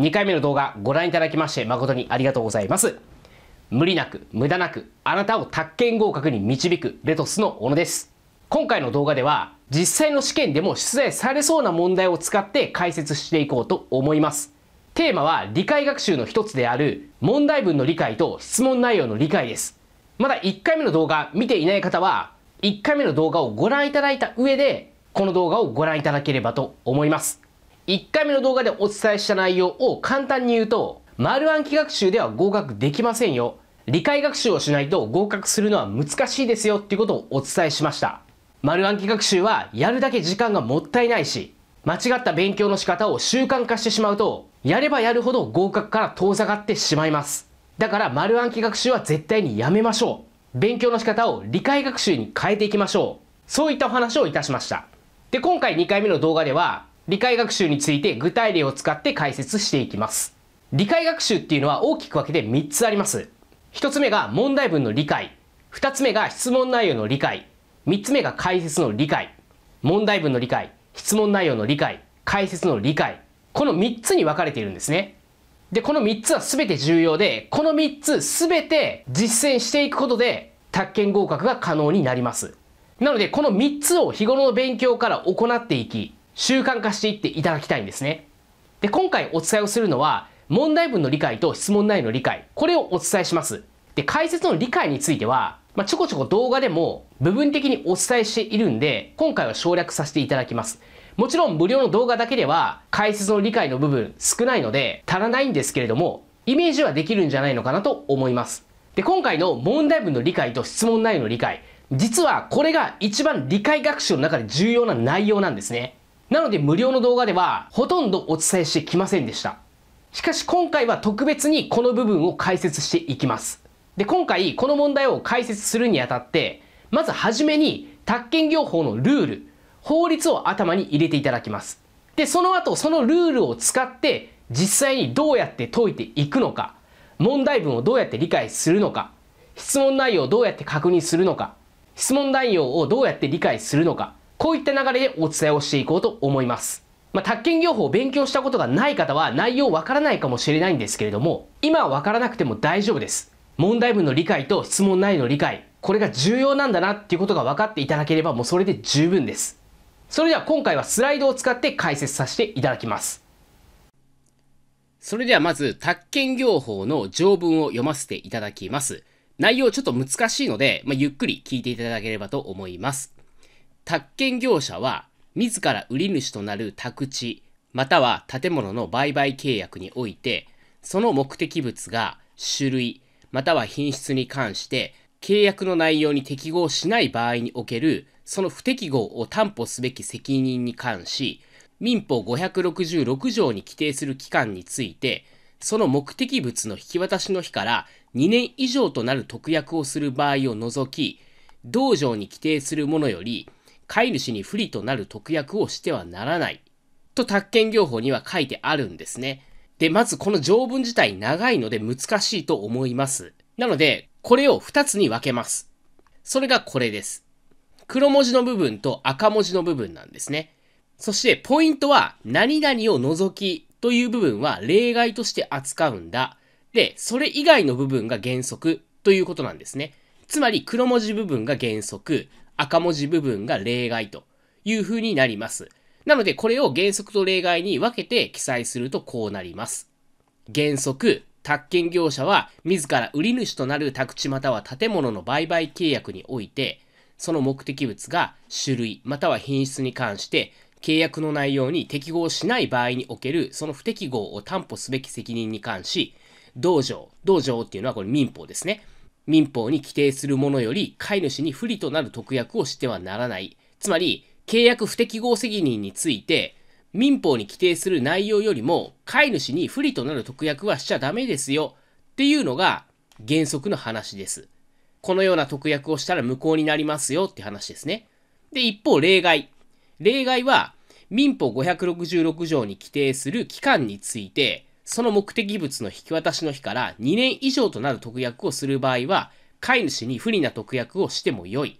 2回目の動画ご覧いただきまして誠にありがとうございます。無理なく、無駄なく、あなたを宅建合格に導くレトスの小野です。今回の動画では、実際の試験でも出題されそうな問題を使って解説していこうと思います。テーマは理解学習の一つである問題文の理解と質問内容の理解です。まだ1回目の動画見ていない方は、1回目の動画をご覧いただいた上で、この動画をご覧いただければと思います。1回目の動画でお伝えした内容を簡単に言うと、丸暗記学習では合格できませんよ。理解学習をしないと合格するのは難しいですよっていうことをお伝えしました。丸暗記学習はやるだけ時間がもったいないし、間違った勉強の仕方を習慣化してしまうと、やればやるほど合格から遠ざかってしまいます。だから丸暗記学習は絶対にやめましょう。勉強の仕方を理解学習に変えていきましょう。そういったお話をいたしました。で、今回2回目の動画では、理解学習について具体例を使って解説していきます。理解学習っていうのは大きく分けて3つあります。1つ目が問題文の理解。2つ目が質問内容の理解。3つ目が解説の理解。問題文の理解、質問内容の理解、解説の理解。この3つに分かれているんですね。で、この3つは全て重要で、この3つ全て実践していくことで、宅建合格が可能になります。なので、この3つを日頃の勉強から行っていき、習慣化していっていただきたいんですね。で、今回お伝えをするのは、問題文の理解と質問内容の理解、これをお伝えします。で、解説の理解については、まあ、ちょこちょこ動画でも部分的にお伝えしているんで、今回は省略させていただきます。もちろん無料の動画だけでは解説の理解の部分少ないので足らないんですけれども、イメージはできるんじゃないのかなと思います。で、今回の問題文の理解と質問内容の理解、実はこれが一番理解学習の中で重要な内容なんですね。なので無料の動画ではほとんどお伝えしてきませんでした。しかし今回は特別にこの部分を解説していきます。で、今回この問題を解説するにあたって、まずはじめに宅建業法のルール、法律を頭に入れていただきます。で、その後そのルールを使って実際にどうやって解いていくのか、問題文をどうやって理解するのか、質問内容をどうやって確認するのか、質問内容をどうやって理解するのか、こういった流れでお伝えをしていこうと思います。まあ、宅建業法を勉強したことがない方は内容わからないかもしれないんですけれども、今はわからなくても大丈夫です。問題文の理解と質問内容の理解、これが重要なんだなっていうことが分かっていただければもうそれで十分です。それでは今回はスライドを使って解説させていただきます。それではまず、宅建業法の条文を読ませていただきます。内容ちょっと難しいので、まあ、ゆっくり聞いていただければと思います。宅建業者は自ら売り主となる宅地または建物の売買契約においてその目的物が種類または品質に関して契約の内容に適合しない場合におけるその不適合を担保すべき責任に関し民法566条に規定する期間についてその目的物の引き渡しの日から2年以上となる特約をする場合を除き道場に規定するものより飼い主に不利となる特約をしてはならない。と宅建業法には書いてあるんですね。で、まずこの条文自体長いので難しいと思います。なので、これを2つに分けます。それがこれです。黒文字の部分と赤文字の部分なんですね。そしてポイントは何々を除きという部分は例外として扱うんだ。で、それ以外の部分が原則ということなんですね。つまり黒文字部分が原則、赤文字部分が例外という風になります。なので、これを原則と例外に分けて記載するとこうなります。原則、宅建業者は自ら売り主となる宅地または建物の売買契約において、その目的物が種類または品質に関して契約の内容に適合しない場合におけるその不適合を担保すべき責任に関し、道場、道場っていうのはこれ民法ですね。民法に規定するものより飼い主に不利となる特約をしてはならない。つまり、契約不適合責任について、民法に規定する内容よりも飼い主に不利となる特約はしちゃダメですよっていうのが原則の話です。このような特約をしたら無効になりますよって話ですね。で、一方、例外。例外は、民法566条に規定する期間について、その目的物の引き渡しの日から2年以上となる特約をする場合は、飼い主に不利な特約をしても良い。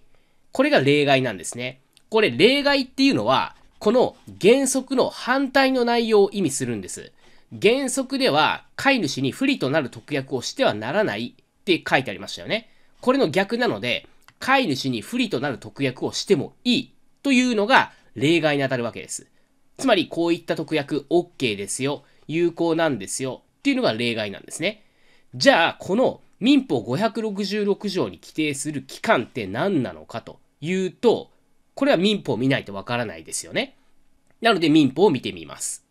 これが例外なんですね。これ例外っていうのは、この原則の反対の内容を意味するんです。原則では、飼い主に不利となる特約をしてはならないって書いてありましたよね。これの逆なので、飼い主に不利となる特約をしてもいいというのが例外に当たるわけです。つまり、こういった特約 OK ですよ。有効なんですよっていうのが例外なんですね。じゃあ、この民法566条に規定する期間って何なのかというと、これは民法を見ないとわからないですよね。なので民法を見てみます。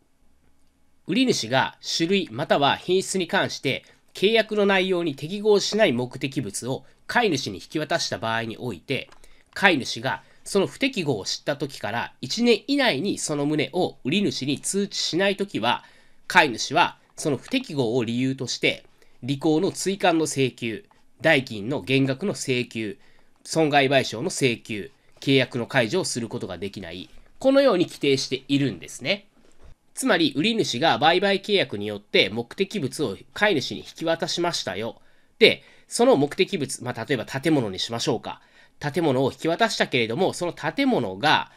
売主が種類または品質に関して契約の内容に適合しない目的物を飼い主に引き渡した場合において、飼い主がその不適合を知った時から1年以内にその旨を売り主に通知しない時は、飼い主はその不適合を理由として履行の追加の請求代金の減額の請求損害賠償の請求契約の解除をすることができないこのように規定しているんですねつまり売り主が売買契約によって目的物を飼い主に引き渡しましたよでその目的物、まあ、例えば建物にしましょうか建物を引き渡したけれどもその建物が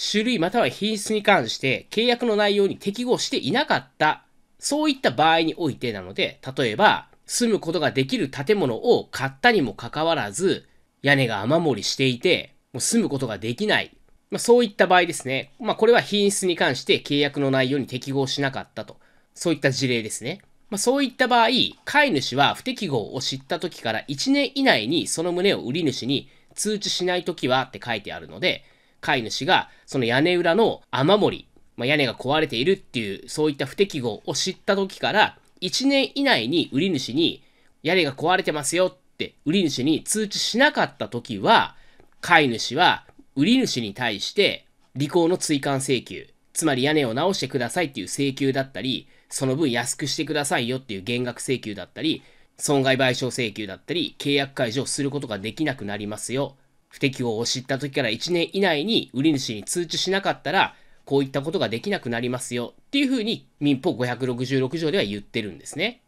種類または品質に関して契約の内容に適合していなかった、そういった場合においてなので、例えば、住むことができる建物を買ったにもかかわらず、屋根が雨漏りしていて、もう住むことができない。まあ、そういった場合ですね。まあ、これは品質に関して契約の内容に適合しなかったと。そういった事例ですね。まあ、そういった場合、飼い主は不適合を知った時から1年以内にその旨を売り主に通知しない時はって書いてあるので、飼い主が、その屋根裏の雨漏り、まあ、屋根が壊れているっていう、そういった不適合を知った時から、1年以内に売り主に、屋根が壊れてますよって売り主に通知しなかった時は、飼い主は売り主に対して履行の追加請求、つまり屋根を直してくださいっていう請求だったり、その分安くしてくださいよっていう減額請求だったり、損害賠償請求だったり、契約解除をすることができなくなりますよ不適合を知った時から1年以内に売り主に通知しなかったら、こういったことができなくなりますよっていうふうに民法566条では言ってるんですね。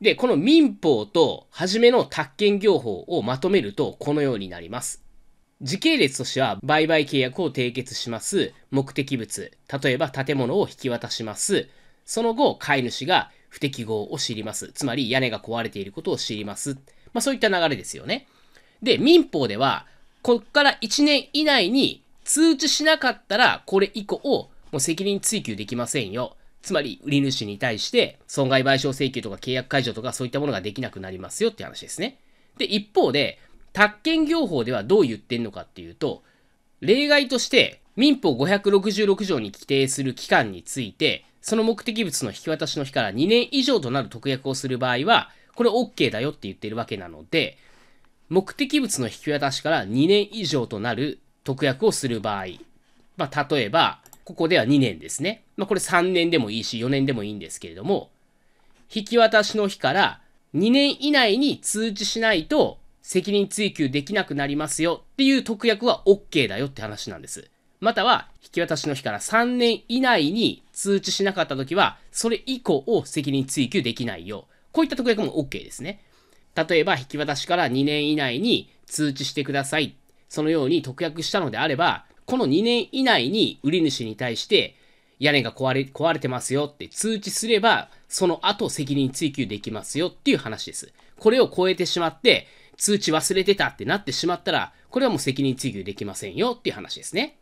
で、この民法と初めの宅建業法をまとめるとこのようになります。時系列としては売買契約を締結します。目的物、例えば建物を引き渡します。その後、飼い主が不適合を知ります。つまり屋根が壊れていることを知ります。まあそういった流れですよね。で、民法ではこっから1年以内に通知しなかったら、これ以降、もう責任追及できませんよ。つまり、売り主に対して、損害賠償請求とか契約解除とかそういったものができなくなりますよって話ですね。で、一方で、宅建業法ではどう言ってんのかっていうと、例外として、民法566条に規定する期間について、その目的物の引き渡しの日から2年以上となる特約をする場合は、これ OK だよって言ってるわけなので、目的物の引き渡しから2年以上となる特約をする場合、まあ、例えば、ここでは2年ですね。まあ、これ3年でもいいし、4年でもいいんですけれども、引き渡しの日から2年以内に通知しないと責任追及できなくなりますよっていう特約は OK だよって話なんです。または、引き渡しの日から3年以内に通知しなかった時は、それ以降を責任追及できないよ。こういった特約も OK ですね。例えば引き渡しから2年以内に通知してください。そのように特約したのであれば、この2年以内に売り主に対して屋根が壊れ壊れてますよって通知すれば、その後責任追及できますよっていう話です。これを超えてしまって、通知忘れてたってなってしまったら、これはもう責任追及できませんよっていう話ですね。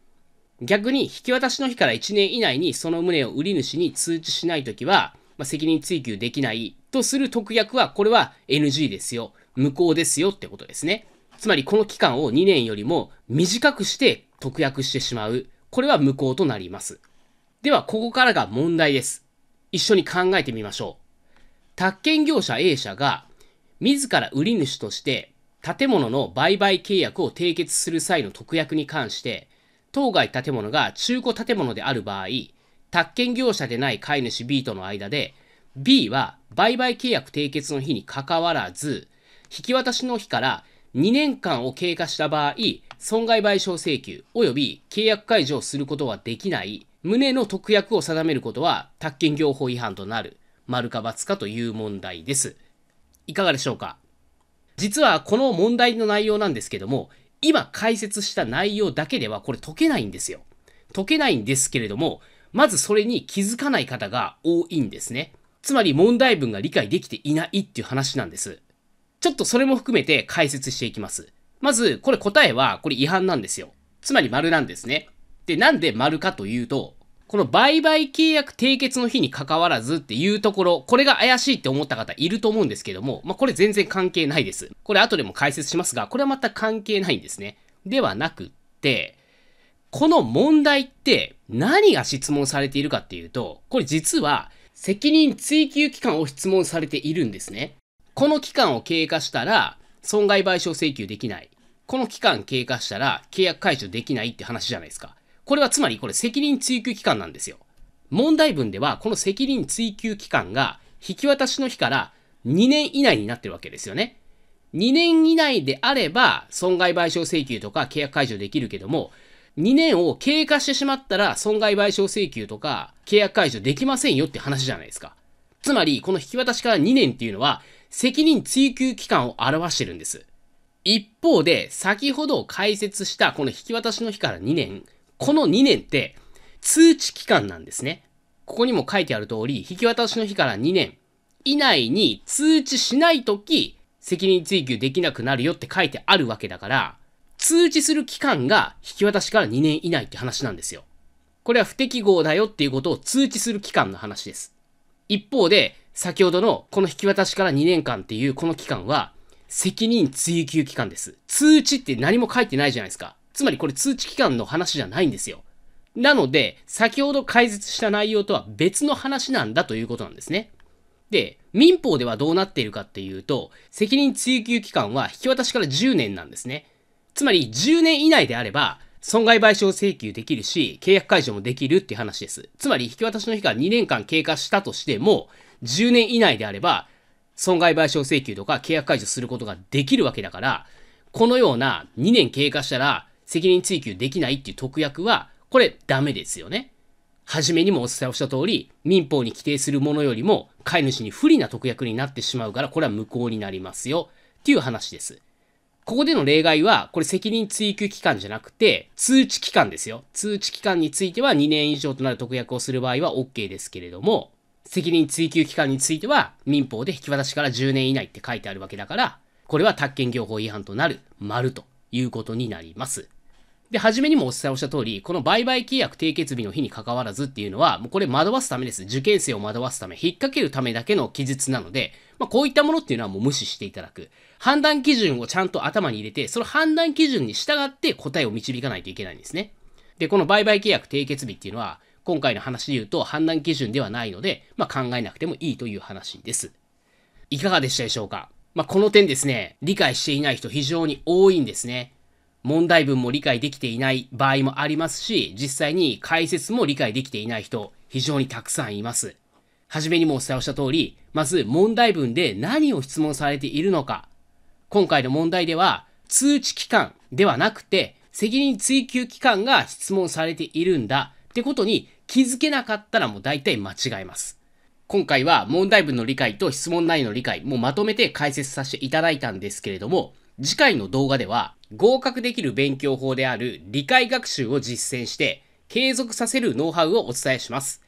逆に、引き渡しの日から1年以内にその旨を売り主に通知しないときは、まあ、責任追及できないとする特約は、これは NG ですよ。無効ですよってことですね。つまりこの期間を2年よりも短くして特約してしまう。これは無効となります。では、ここからが問題です。一緒に考えてみましょう。宅建業者 A 社が、自ら売り主として建物の売買契約を締結する際の特約に関して、当該建物が中古建物である場合、宅建業者でない飼い主 B との間で、B は売買契約締結の日にかかわらず、引き渡しの日から2年間を経過した場合、損害賠償請求及び契約解除をすることはできない旨の特約を定めることは宅建業法違反となる、丸か×かという問題です。いかがでしょうか実はこの問題の内容なんですけども、今解説した内容だけではこれ解けないんですよ。解けないんですけれども、まずそれに気づかない方が多いんですね。つまり問題文が理解できていないっていう話なんです。ちょっとそれも含めて解説していきます。まず、これ答えは、これ違反なんですよ。つまり丸なんですね。で、なんで丸かというと、この売買契約締結の日に関わらずっていうところ、これが怪しいって思った方いると思うんですけども、まあ、これ全然関係ないです。これ後でも解説しますが、これは全く関係ないんですね。ではなくって、この問題って何が質問されているかっていうと、これ実は責任追及期間を質問されているんですね。この期間を経過したら損害賠償請求できない。この期間経過したら契約解除できないって話じゃないですか。これはつまりこれ責任追及期間なんですよ。問題文ではこの責任追及期間が引き渡しの日から2年以内になってるわけですよね。2年以内であれば損害賠償請求とか契約解除できるけども、2年を経過してしまったら損害賠償請求とか契約解除できませんよって話じゃないですか。つまり、この引き渡しから2年っていうのは責任追及期間を表してるんです。一方で、先ほど解説したこの引き渡しの日から2年、この2年って通知期間なんですね。ここにも書いてある通り、引き渡しの日から2年以内に通知しないとき、責任追及できなくなるよって書いてあるわけだから、通知する期間が引き渡しから2年以内って話なんですよ。これは不適合だよっていうことを通知する期間の話です。一方で、先ほどのこの引き渡しから2年間っていうこの期間は、責任追及期間です。通知って何も書いてないじゃないですか。つまりこれ通知期間の話じゃないんですよ。なので、先ほど解説した内容とは別の話なんだということなんですね。で、民法ではどうなっているかっていうと、責任追及期間は引き渡しから10年なんですね。つまり10年以内であれば、損害賠償請求できるし、契約解除もできるっていう話です。つまり、引き渡しの日が2年間経過したとしても、10年以内であれば、損害賠償請求とか契約解除することができるわけだから、このような2年経過したら責任追及できないっていう特約は、これダメですよね。はじめにもお伝えをした通り、民法に規定するものよりも、飼い主に不利な特約になってしまうから、これは無効になりますよ。っていう話です。ここでの例外は、これ責任追及期間じゃなくて、通知期間ですよ。通知期間については2年以上となる特約をする場合は OK ですけれども、責任追及期間については民法で引き渡しから10年以内って書いてあるわけだから、これは宅建業法違反となる、丸ということになります。で、初めにもお伝えをした通り、この売買契約締結日の日に関わらずっていうのは、もうこれ惑わすためです。受験生を惑わすため、引っ掛けるためだけの記述なので、まあ、こういったものっていうのはもう無視していただく。判断基準をちゃんと頭に入れて、その判断基準に従って答えを導かないといけないんですね。で、この売買契約締結日っていうのは、今回の話で言うと判断基準ではないので、まあ、考えなくてもいいという話です。いかがでしたでしょうかまあ、この点ですね、理解していない人非常に多いんですね。問題文も理解できていない場合もありますし、実際に解説も理解できていない人、非常にたくさんいます。はじめにもお伝えをした通り、まず問題文で何を質問されているのか。今回の問題では、通知機関ではなくて、責任追及機関が質問されているんだってことに気づけなかったらもう大体間違えます。今回は問題文の理解と質問内容の理解もまとめて解説させていただいたんですけれども、次回の動画では合格できる勉強法である理解学習を実践して継続させるノウハウをお伝えします。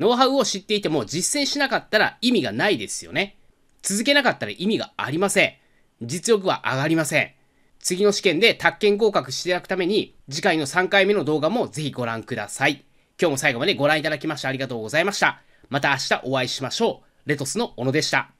ノウハウを知っていても実践しなかったら意味がないですよね。続けなかったら意味がありません。実力は上がりません。次の試験で宅建合格していただくために次回の3回目の動画もぜひご覧ください。今日も最後までご覧いただきましてありがとうございました。また明日お会いしましょう。レトスの小野でした。